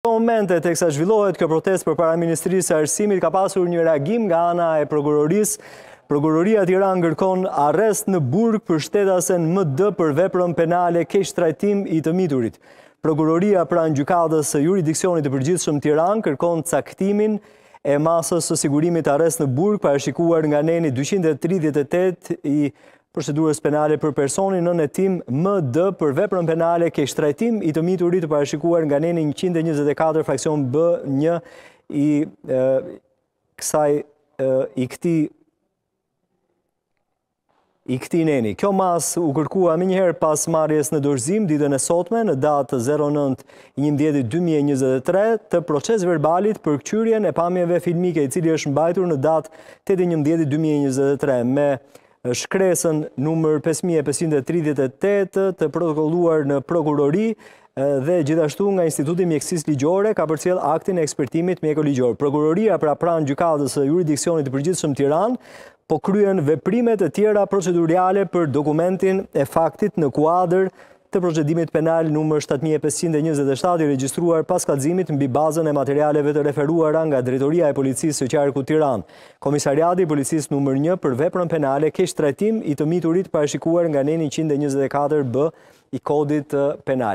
Në momente të kësa zhvillohet kë protest për para Ministrisë Arsimit ka pasur një reagim nga ana e prokurorisë. Prokuroria Tiran ngërkon arrest në burg për shtetasen më dë për veprën penale kesh trajtim i të miturit. Prokuroria pra në gjukadës juridikcionit të përgjithshëm Tiran kërkon caktimin e masës së sigurimit arrest në burg për e shikuar nga neni 238 i Procedurës penale për personin në netim më dë për veprën penale ke shtrajtim i të miturit të parashikuar nga neni 124 fraksion B1 i kësaj i këti i këti neni. Kjo mas u kërkua më njëherë pas marjes në dorzim ditën e sotme në datë 09.11.2023 të proces verbalit për këqyrien e pamjeve filmike i cili është mbajtur në datë 8.11.2023 me shkresën nëmër 5538 të protokolluar në prokurori dhe gjithashtu nga Institutin Mjekësis Ligjore ka përcjel aktin e ekspertimit mjeko ligjore. Prokuroria pra pranë gjukatës e juridikcionit përgjithshëm tiran, po kryen veprimet e tjera proceduriale për dokumentin e faktit në kuadrë të procedimit penal nëmër 7527 i registruar pas kalzimit në bi bazën e materialeve të referuar nga dritoria e policisë së qarë ku Tiran. Komisariati i policisë nëmër një për veprën penale kesh tretim i të miturit parashikuar nga 124 b i kodit penal.